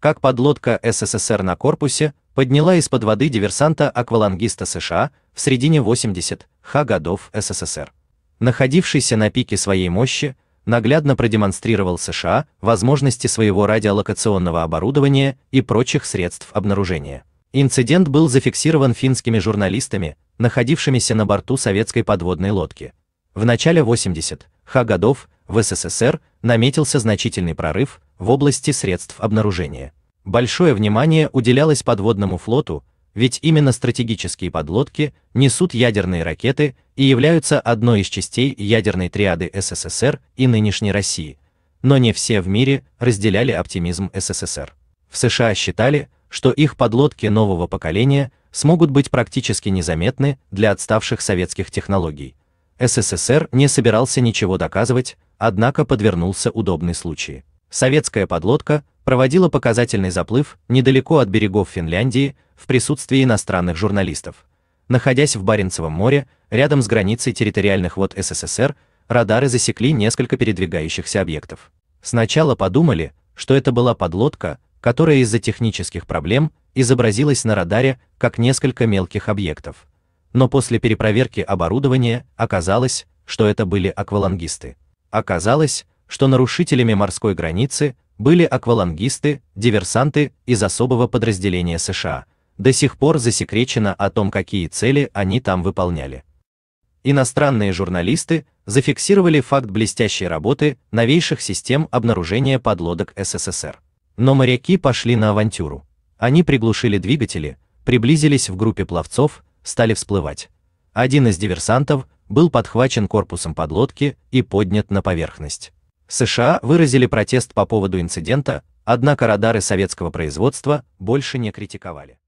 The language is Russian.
как подлодка СССР на корпусе подняла из-под воды диверсанта-аквалангиста США в середине 80-х годов СССР. Находившийся на пике своей мощи, наглядно продемонстрировал США возможности своего радиолокационного оборудования и прочих средств обнаружения. Инцидент был зафиксирован финскими журналистами, находившимися на борту советской подводной лодки. В начале 80-х годов в СССР наметился значительный прорыв в области средств обнаружения. Большое внимание уделялось подводному флоту, ведь именно стратегические подлодки несут ядерные ракеты и являются одной из частей ядерной триады СССР и нынешней России. Но не все в мире разделяли оптимизм СССР. В США считали, что их подлодки нового поколения смогут быть практически незаметны для отставших советских технологий. СССР не собирался ничего доказывать, однако подвернулся удобный случай. Советская подлодка проводила показательный заплыв недалеко от берегов Финляндии в присутствии иностранных журналистов. Находясь в Баренцевом море, рядом с границей территориальных вод СССР, радары засекли несколько передвигающихся объектов. Сначала подумали, что это была подлодка, которая из-за технических проблем изобразилась на радаре как несколько мелких объектов – но после перепроверки оборудования оказалось, что это были аквалангисты. Оказалось, что нарушителями морской границы были аквалангисты, диверсанты из особого подразделения США. До сих пор засекречено о том, какие цели они там выполняли. Иностранные журналисты зафиксировали факт блестящей работы новейших систем обнаружения подлодок СССР. Но моряки пошли на авантюру. Они приглушили двигатели, приблизились в группе пловцов стали всплывать. Один из диверсантов был подхвачен корпусом подлодки и поднят на поверхность. США выразили протест по поводу инцидента, однако радары советского производства больше не критиковали.